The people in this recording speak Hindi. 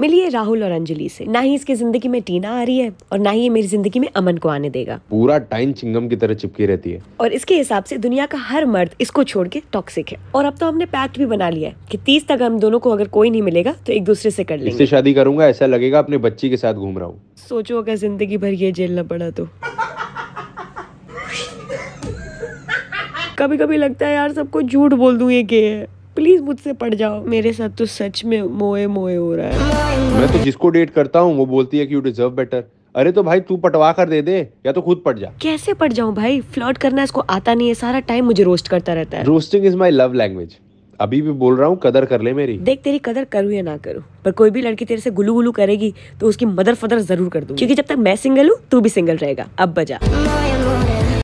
मिलिए राहुल और अंजलि से ना ही इसकी जिंदगी में टीना आ रही है और ना ही ये मेरी जिंदगी में अमन को आने देगा पूरा टाइम चिंगम की तरह चिपकी रहती है और इसके हिसाब से दुनिया का हर मर्द इसको छोड़ के टॉक्सिक है और अब तो हमने पैक्ट भी बना लिया है की तीस तक हम दोनों को अगर कोई नहीं मिलेगा तो एक दूसरे से कर लेंगे शादी करूंगा ऐसा लगेगा अपने बच्ची के साथ घूम रहा हूँ सोचो अगर जिंदगी भर ये झेलना पड़ा तो कभी कभी लगता है यार सबको झूठ बोल दूं ये के है प्लीज मुझसे पढ़ जाओ मेरे साथ तो सच में मोए मोए हो रहा है मैं तो जिसको डेट करता हूँ वो बोलती है कि यू डिजर्व बेटर अरे तो भाई तू पटवा कर दे दे या तो खुद पढ़ जा कैसे पढ़ जाऊँ भाई फ्लर्ट करना इसको आता नहीं है सारा टाइम मुझे रोस्ट करता रहता है roasting is my love language अभी भी बोल रहा हूँ कदर कर ले मेरी देख तेरी कदर करूँ या ना करूँ पर कोई भी लड़की तेरे से गुलू गुलू करेगी तो उसकी मदर फदर जरूर कर दूँ क्योंकि जब तक मैं सिंगल हूँ तू भी सिंगल रहेगा अब बजा